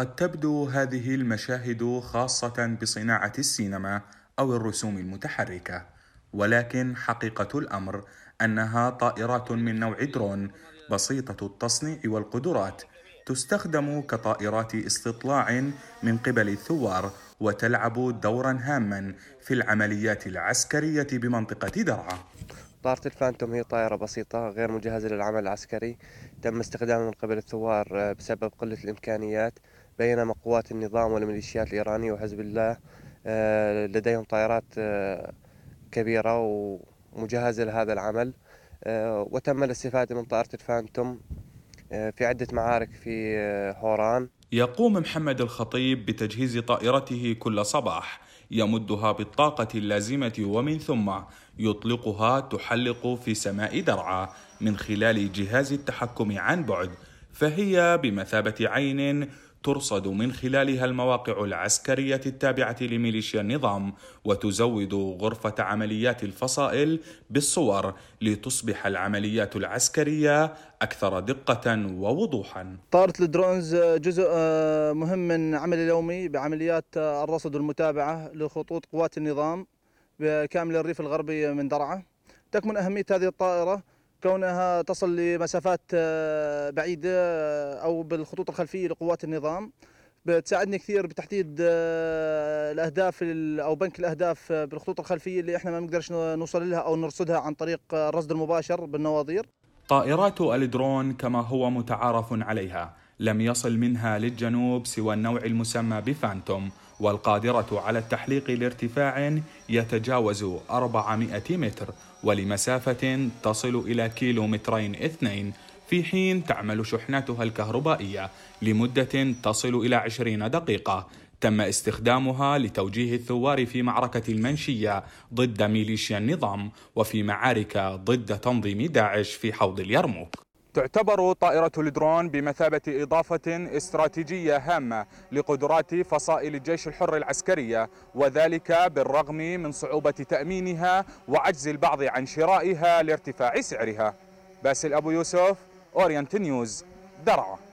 قد تبدو هذه المشاهد خاصة بصناعة السينما أو الرسوم المتحركة، ولكن حقيقة الأمر أنها طائرات من نوع درون بسيطة التصنيع والقدرات، تستخدم كطائرات استطلاع من قبل الثوار وتلعب دورا هاما في العمليات العسكرية بمنطقة درعا. طائرة الفانتوم هي طائرة بسيطة غير مجهزة للعمل العسكري تم استخدامها من قبل الثوار آه، بسبب قلة الإمكانيات بينما قوات النظام والميليشيات الإيرانية وحزب الله آه، لديهم طائرات آه، كبيرة ومجهزة لهذا العمل وتم الاستفادة من طائرة الفانتوم في عدة معارك في هوران يقوم محمد الخطيب بتجهيز طائرته كل صباح يمدها بالطاقة اللازمة ومن ثم يطلقها تحلق في سماء درعا من خلال جهاز التحكم عن بعد فهي بمثابة عين ترصد من خلالها المواقع العسكرية التابعة لميليشيا النظام وتزود غرفة عمليات الفصائل بالصور لتصبح العمليات العسكرية أكثر دقة ووضوحا طائرة الدرونز جزء آه، مهم من عملي اليومي بعمليات آه، الرصد والمتابعة لخطوط قوات النظام بكامل الريف الغربي من درعة تكمن أهمية هذه الطائرة كونها تصل لمسافات آه، بعيدة آه، أو بالخطوط الخلفية لقوات النظام بتساعدني كثير بتحديد آه، الاهداف او بنك الاهداف بالخطوط الخلفيه اللي احنا ما بنقدرش نوصل لها او نرصدها عن طريق الرصد المباشر بالنواظير. طائرات الدرون كما هو متعارف عليها لم يصل منها للجنوب سوى النوع المسمى بفانتوم والقادرة على التحليق لارتفاع يتجاوز 400 متر ولمسافة تصل إلى كيلومترين اثنين في حين تعمل شحناتها الكهربائية لمدة تصل إلى 20 دقيقة تم استخدامها لتوجيه الثوار في معركة المنشية ضد ميليشيا النظام وفي معارك ضد تنظيم داعش في حوض اليرموك تعتبر طائرة الدرون بمثابة إضافة استراتيجية هامة لقدرات فصائل الجيش الحر العسكرية وذلك بالرغم من صعوبة تأمينها وعجز البعض عن شرائها لارتفاع سعرها باسل أبو يوسف أورينت نيوز درعا